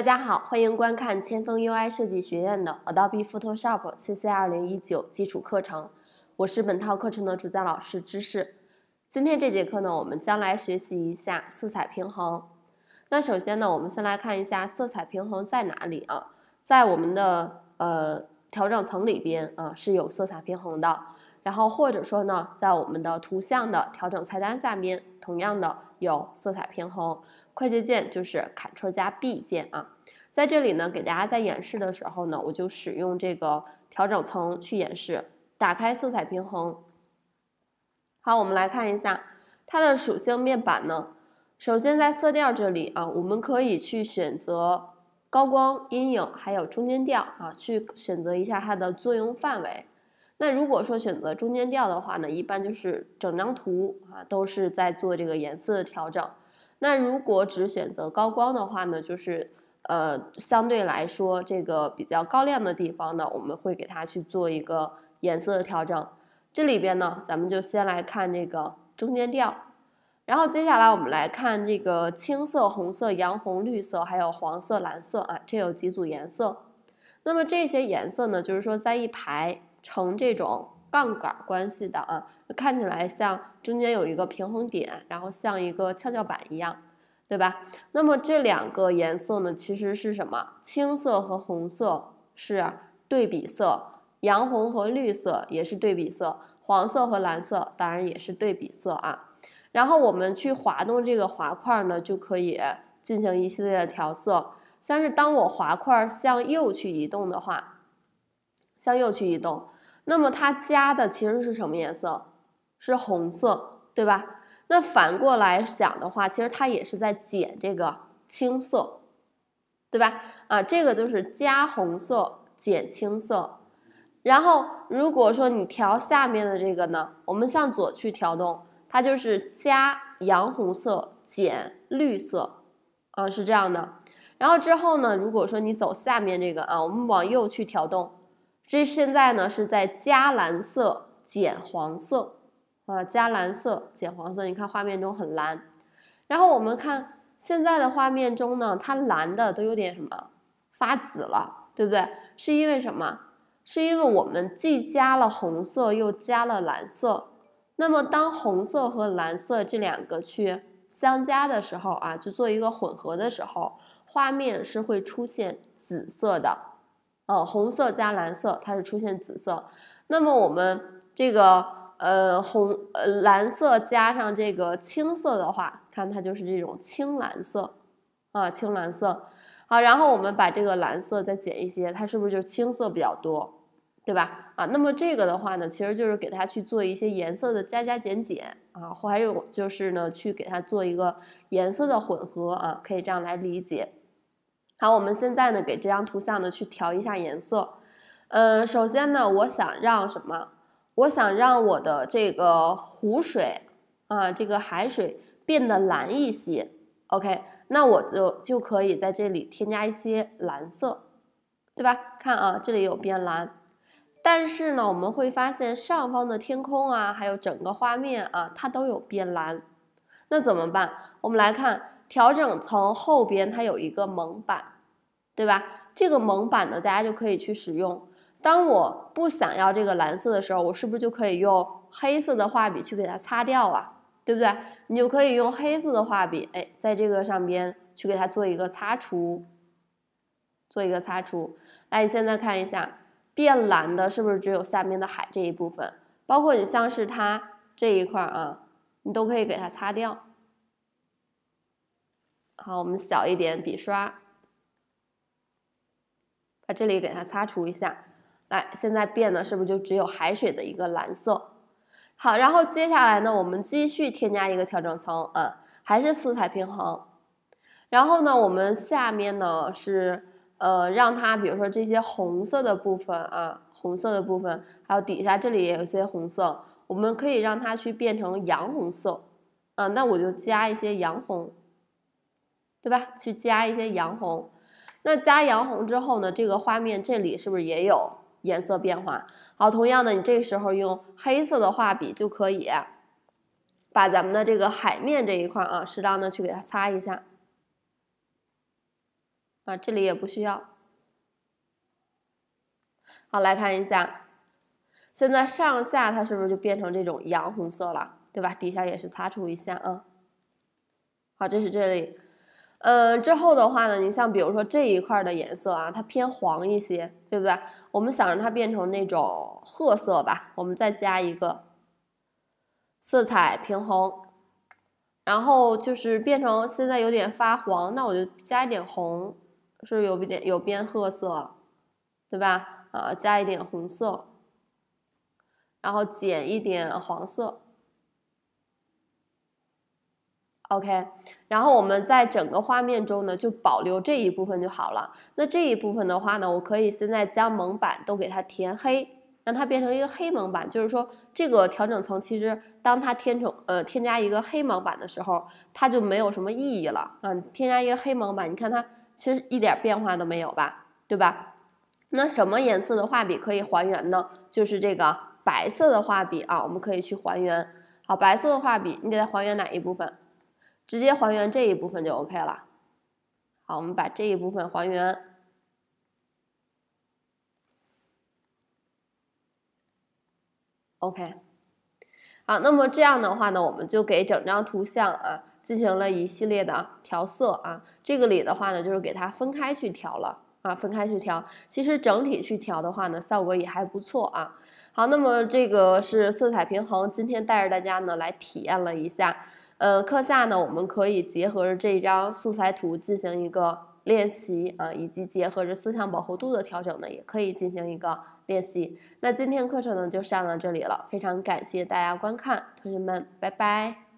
大家好，欢迎观看千锋 UI 设计学院的 Adobe Photoshop CC 二零一九基础课程。我是本套课程的主讲老师芝士。今天这节课呢，我们将来学习一下色彩平衡。那首先呢，我们先来看一下色彩平衡在哪里啊？在我们的呃调整层里边啊是有色彩平衡的。然后或者说呢，在我们的图像的调整菜单下面，同样的。有色彩平衡快捷键就是 Ctrl 加 B 键啊，在这里呢，给大家在演示的时候呢，我就使用这个调整层去演示，打开色彩平衡。好，我们来看一下它的属性面板呢，首先在色调这里啊，我们可以去选择高光、阴影还有中间调啊，去选择一下它的作用范围。那如果说选择中间调的话呢，一般就是整张图啊都是在做这个颜色的调整。那如果只选择高光的话呢，就是呃相对来说这个比较高亮的地方呢，我们会给它去做一个颜色的调整。这里边呢，咱们就先来看这个中间调，然后接下来我们来看这个青色、红色、洋红、绿色，还有黄色、蓝色啊，这有几组颜色。那么这些颜色呢，就是说在一排。呈这种杠杆关系的啊，看起来像中间有一个平衡点，然后像一个跷跷板一样，对吧？那么这两个颜色呢，其实是什么？青色和红色是对比色，洋红和绿色也是对比色，黄色和蓝色当然也是对比色啊。然后我们去滑动这个滑块呢，就可以进行一系列的调色。像是当我滑块向右去移动的话。向右去移动，那么它加的其实是什么颜色？是红色，对吧？那反过来想的话，其实它也是在减这个青色，对吧？啊，这个就是加红色减青色。然后如果说你调下面的这个呢，我们向左去调动，它就是加洋红色减绿色，啊，是这样的。然后之后呢，如果说你走下面这个啊，我们往右去调动。这现在呢是在加蓝色减黄色，啊加蓝色减黄色，你看画面中很蓝。然后我们看现在的画面中呢，它蓝的都有点什么发紫了，对不对？是因为什么？是因为我们既加了红色又加了蓝色。那么当红色和蓝色这两个去相加的时候啊，就做一个混合的时候，画面是会出现紫色的。呃，红色加蓝色，它是出现紫色。那么我们这个呃红呃蓝色加上这个青色的话，看它就是这种青蓝色啊，青蓝色。好，然后我们把这个蓝色再减一些，它是不是就是青色比较多，对吧？啊，那么这个的话呢，其实就是给它去做一些颜色的加加减减啊，还有就是呢，去给它做一个颜色的混合啊，可以这样来理解。好，我们现在呢，给这张图像呢去调一下颜色。嗯，首先呢，我想让什么？我想让我的这个湖水啊，这个海水变得蓝一些。OK，那我就就可以在这里添加一些蓝色，对吧？看啊，这里有变蓝。但是呢，我们会发现上方的天空啊，还有整个画面啊，它都有变蓝。那怎么办？我们来看。调整层后边它有一个蒙版，对吧？这个蒙版呢，大家就可以去使用。当我不想要这个蓝色的时候，我是不是就可以用黑色的画笔去给它擦掉啊？对不对？你就可以用黑色的画笔，哎，在这个上边去给它做一个擦除，做一个擦除。来，你现在看一下，变蓝的是不是只有下面的海这一部分？包括你像是它这一块啊，你都可以给它擦掉。好，我们小一点笔刷，把这里给它擦除一下。来，现在变的是不是就只有海水的一个蓝色？好，然后接下来呢，我们继续添加一个调整层啊，还是色彩平衡。然后呢，我们下面呢是呃，让它比如说这些红色的部分啊，红色的部分，还有底下这里也有些红色，我们可以让它去变成洋红色啊。那我就加一些洋红。对吧？去加一些洋红，那加洋红之后呢？这个画面这里是不是也有颜色变化？好，同样的，你这个时候用黑色的画笔就可以，把咱们的这个海面这一块啊，适当的去给它擦一下。啊，这里也不需要。好，来看一下，现在上下它是不是就变成这种洋红色了？对吧？底下也是擦除一下啊。好，这是这里。嗯，之后的话呢，你像比如说这一块的颜色啊，它偏黄一些，对不对？我们想让它变成那种褐色吧，我们再加一个色彩平衡，然后就是变成现在有点发黄，那我就加一点红，是不是有一点有变褐色，对吧？啊，加一点红色，然后减一点黄色。OK，然后我们在整个画面中呢，就保留这一部分就好了。那这一部分的话呢，我可以现在将蒙版都给它填黑，让它变成一个黑蒙版。就是说，这个调整层其实当它填充呃添加一个黑蒙版的时候，它就没有什么意义了啊。添加一个黑蒙版，你看它其实一点变化都没有吧？对吧？那什么颜色的画笔可以还原呢？就是这个白色的画笔啊，我们可以去还原。好，白色的画笔，你给它还原哪一部分？直接还原这一部分就 OK 了。好，我们把这一部分还原。OK，好，那么这样的话呢，我们就给整张图像啊进行了一系列的调色啊。这个里的话呢，就是给它分开去调了啊，分开去调。其实整体去调的话呢，效果也还不错啊。好，那么这个是色彩平衡，今天带着大家呢来体验了一下。嗯，课下呢，我们可以结合着这张素材图进行一个练习啊，以及结合着思想饱和度的调整呢，也可以进行一个练习。那今天课程呢就上到这里了，非常感谢大家观看，同学们，拜拜。